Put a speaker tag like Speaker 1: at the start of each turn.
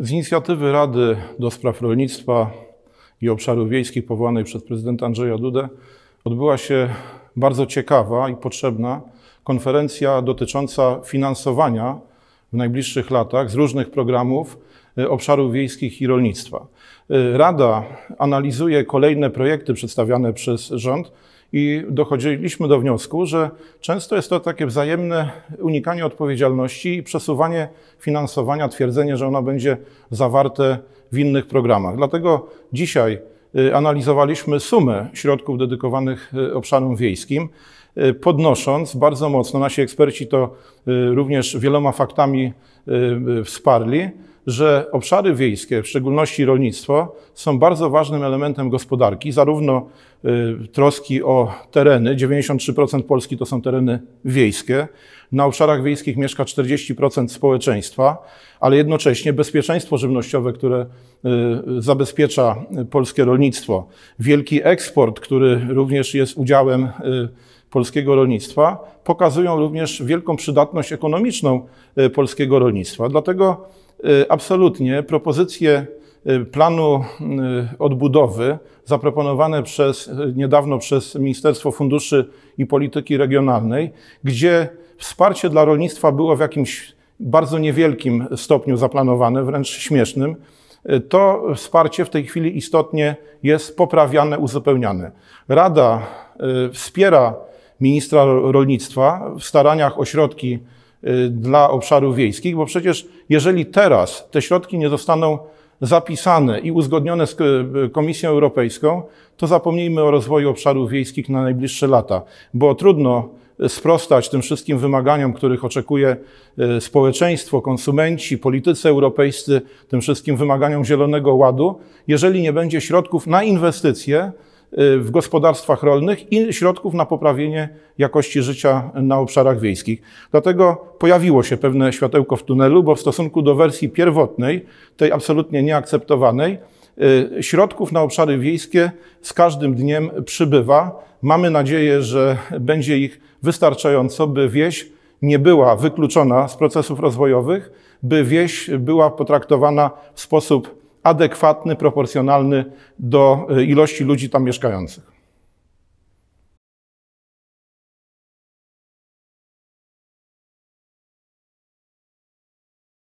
Speaker 1: Z inicjatywy Rady do Spraw Rolnictwa i Obszarów Wiejskich powołanej przez prezydenta Andrzeja Dudę odbyła się bardzo ciekawa i potrzebna konferencja dotycząca finansowania w najbliższych latach z różnych programów Y, obszarów Wiejskich i Rolnictwa. Y, Rada analizuje kolejne projekty przedstawiane przez rząd i dochodziliśmy do wniosku, że często jest to takie wzajemne unikanie odpowiedzialności i przesuwanie finansowania, twierdzenie, że ono będzie zawarte w innych programach. Dlatego dzisiaj y, analizowaliśmy sumę środków dedykowanych obszarom wiejskim, podnosząc bardzo mocno, nasi eksperci to również wieloma faktami wsparli, że obszary wiejskie, w szczególności rolnictwo, są bardzo ważnym elementem gospodarki, zarówno y, troski o tereny. 93% Polski to są tereny wiejskie. Na obszarach wiejskich mieszka 40% społeczeństwa, ale jednocześnie bezpieczeństwo żywnościowe, które y, zabezpiecza polskie rolnictwo, wielki eksport, który również jest udziałem y, polskiego rolnictwa, pokazują również wielką przydatność ekonomiczną e, polskiego rolnictwa. Dlatego e, absolutnie propozycje e, planu odbudowy zaproponowane przez, niedawno przez Ministerstwo Funduszy i Polityki Regionalnej, gdzie wsparcie dla rolnictwa było w jakimś bardzo niewielkim stopniu zaplanowane, wręcz śmiesznym, to wsparcie w tej chwili istotnie jest poprawiane, uzupełniane. Rada wspiera ministra rolnictwa w staraniach o środki y, dla obszarów wiejskich, bo przecież jeżeli teraz te środki nie zostaną zapisane i uzgodnione z y, Komisją Europejską, to zapomnijmy o rozwoju obszarów wiejskich na najbliższe lata, bo trudno y, sprostać tym wszystkim wymaganiom, których oczekuje społeczeństwo, konsumenci, politycy europejscy, tym wszystkim wymaganiom Zielonego Ładu, jeżeli nie będzie środków na inwestycje Y, w gospodarstwach rolnych i środków na poprawienie jakości życia na obszarach wiejskich. Dlatego pojawiło się pewne światełko w tunelu, bo w stosunku do wersji pierwotnej, tej absolutnie nieakceptowanej, y, środków na obszary wiejskie z każdym dniem przybywa. Mamy nadzieję, że będzie ich wystarczająco, by wieś nie była wykluczona z procesów rozwojowych, by wieś była potraktowana w sposób adekwatny, proporcjonalny do e, ilości ludzi tam mieszkających.